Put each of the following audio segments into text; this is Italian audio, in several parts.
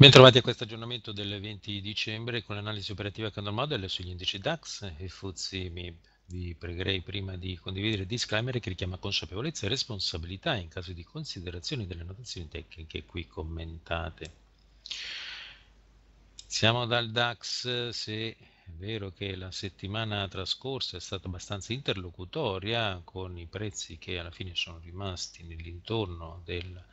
Bentrovati a questo aggiornamento del 20 dicembre con l'analisi operativa Candle Model sugli indici DAX e FTSE mi Vi pregherei prima di condividere il disclaimer che richiama consapevolezza e responsabilità in caso di considerazioni delle notazioni tecniche qui commentate. Siamo dal DAX, se è vero che la settimana trascorsa è stata abbastanza interlocutoria con i prezzi che alla fine sono rimasti nell'intorno del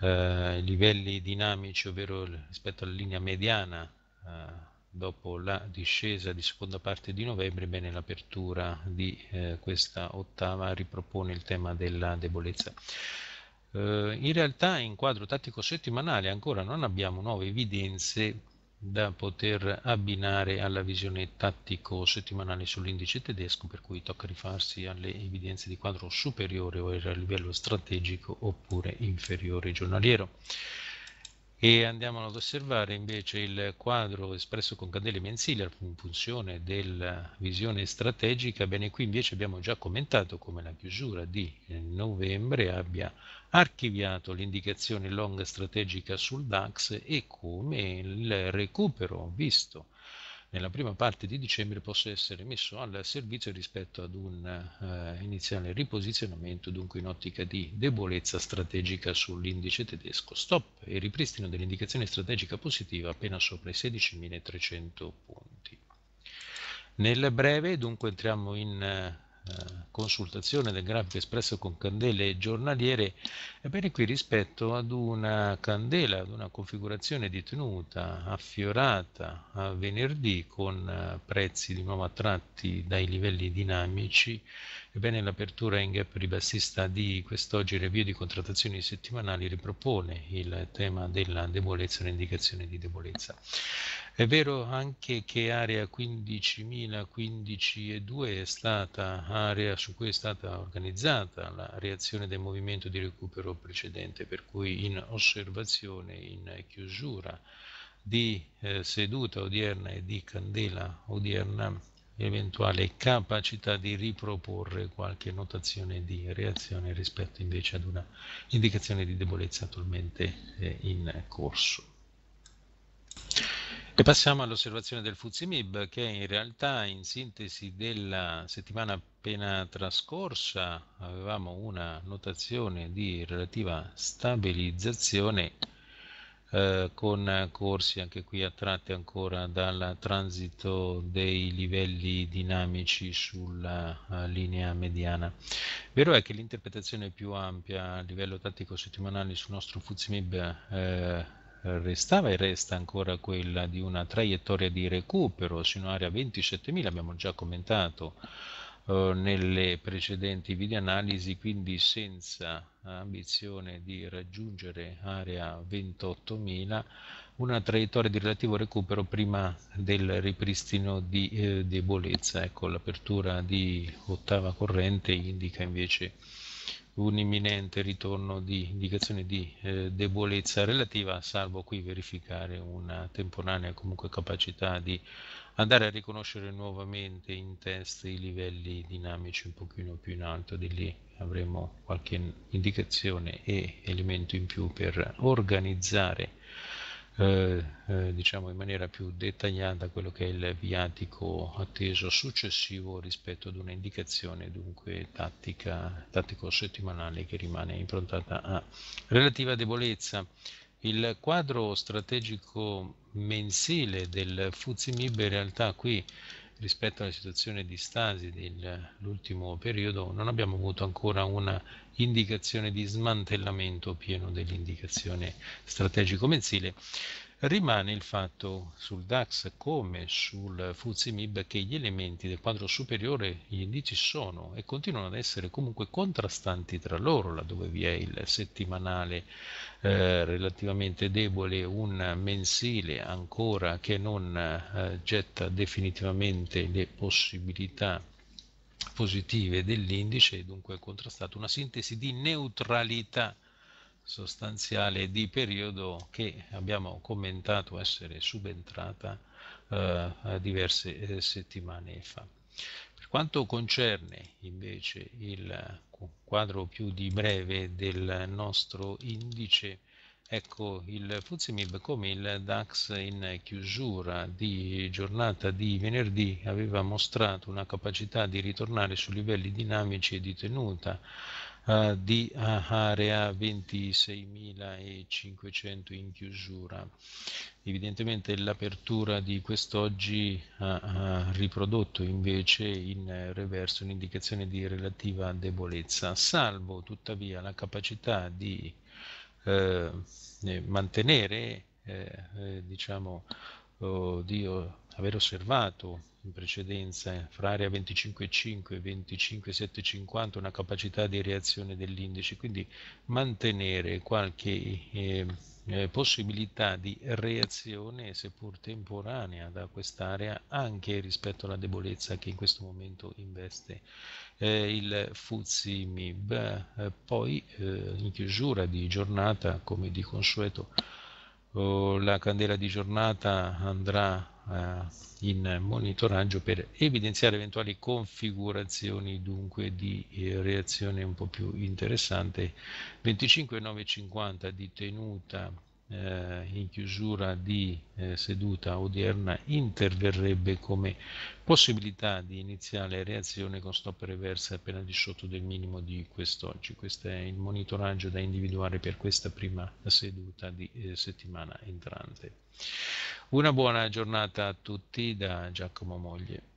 eh, livelli dinamici, ovvero rispetto alla linea mediana eh, dopo la discesa di seconda parte di novembre, bene l'apertura di eh, questa ottava ripropone il tema della debolezza. Eh, in realtà in quadro tattico settimanale ancora non abbiamo nuove evidenze da poter abbinare alla visione tattico settimanale sull'indice tedesco, per cui tocca rifarsi alle evidenze di quadro superiore o a livello strategico oppure inferiore giornaliero e andiamo ad osservare invece il quadro espresso con candele mensili in funzione della eh, visione strategica, bene qui invece abbiamo già commentato come la chiusura di eh, novembre abbia archiviato l'indicazione long strategica sul DAX e come il recupero visto nella prima parte di dicembre possa essere messo al servizio rispetto ad un eh, iniziale riposizionamento, dunque in ottica di debolezza strategica sull'indice tedesco. Stop e ripristino dell'indicazione strategica positiva appena sopra i 16.300 punti. Nel breve dunque entriamo in eh, eh, consultazione del grafico espresso con candele giornaliere, ebbene qui rispetto ad una candela, ad una configurazione di tenuta affiorata a venerdì con eh, prezzi di nuovo attratti dai livelli dinamici, ebbene l'apertura in gap ribassista di quest'oggi review di contrattazioni settimanali ripropone il tema della debolezza, l'indicazione di debolezza. È vero anche che area 15.015.2 è stata area su cui è stata organizzata la reazione del movimento di recupero precedente, per cui in osservazione, in chiusura di eh, seduta odierna e di candela odierna, eventuale capacità di riproporre qualche notazione di reazione rispetto invece ad una indicazione di debolezza attualmente eh, in corso. E passiamo all'osservazione del FUZIMIB che in realtà in sintesi della settimana appena trascorsa avevamo una notazione di relativa stabilizzazione eh, con corsi anche qui attratti ancora dal transito dei livelli dinamici sulla eh, linea mediana. Vero è che l'interpretazione più ampia a livello tattico settimanale sul nostro FUZIMIB eh, restava e resta ancora quella di una traiettoria di recupero sino un'area 27.000, abbiamo già commentato eh, nelle precedenti video analisi quindi senza ambizione di raggiungere area 28.000, una traiettoria di relativo recupero prima del ripristino di eh, debolezza. Ecco, l'apertura di ottava corrente indica invece un imminente ritorno di indicazione di eh, debolezza relativa, salvo qui verificare una temporanea comunque capacità di andare a riconoscere nuovamente in test i livelli dinamici un pochino più in alto, di lì avremo qualche indicazione e elemento in più per organizzare eh, eh, diciamo in maniera più dettagliata quello che è il viatico atteso successivo rispetto ad una indicazione dunque tattica, tattico settimanale che rimane improntata a relativa debolezza. Il quadro strategico mensile del Fuzimib in realtà qui rispetto alla situazione di stasi dell'ultimo periodo non abbiamo avuto ancora una indicazione di smantellamento pieno dell'indicazione strategico mensile Rimane il fatto sul DAX come sul FTSE MIB che gli elementi del quadro superiore, gli indici sono e continuano ad essere comunque contrastanti tra loro, laddove vi è il settimanale eh, relativamente debole, un mensile ancora che non eh, getta definitivamente le possibilità positive dell'indice e dunque è contrastato una sintesi di neutralità sostanziale di periodo che abbiamo commentato essere subentrata eh, diverse eh, settimane fa. Per quanto concerne invece il quadro più di breve del nostro indice, Ecco, il Fuzimib come il DAX in chiusura di giornata di venerdì aveva mostrato una capacità di ritornare su livelli dinamici e di tenuta eh, di eh, area 26.500 in chiusura. Evidentemente l'apertura di quest'oggi ha eh, riprodotto invece in reverso un'indicazione di relativa debolezza, salvo tuttavia la capacità di mantenere diciamo, oh, di aver osservato in precedenza eh, fra area 25,5 e 25,750 una capacità di reazione dell'indice, quindi mantenere qualche eh, eh, possibilità di reazione seppur temporanea da quest'area anche rispetto alla debolezza che in questo momento investe eh, il Fuzzi MIB. Eh, poi eh, in chiusura di giornata, come di consueto, la candela di giornata andrà eh, in monitoraggio per evidenziare eventuali configurazioni dunque di eh, reazione un po' più interessante 25,950 di tenuta eh, in chiusura di eh, seduta odierna interverrebbe come possibilità di iniziale reazione con stop reverse appena di sotto del minimo di quest'oggi. Questo è il monitoraggio da individuare per questa prima seduta di eh, settimana entrante. Una buona giornata a tutti da Giacomo Moglie.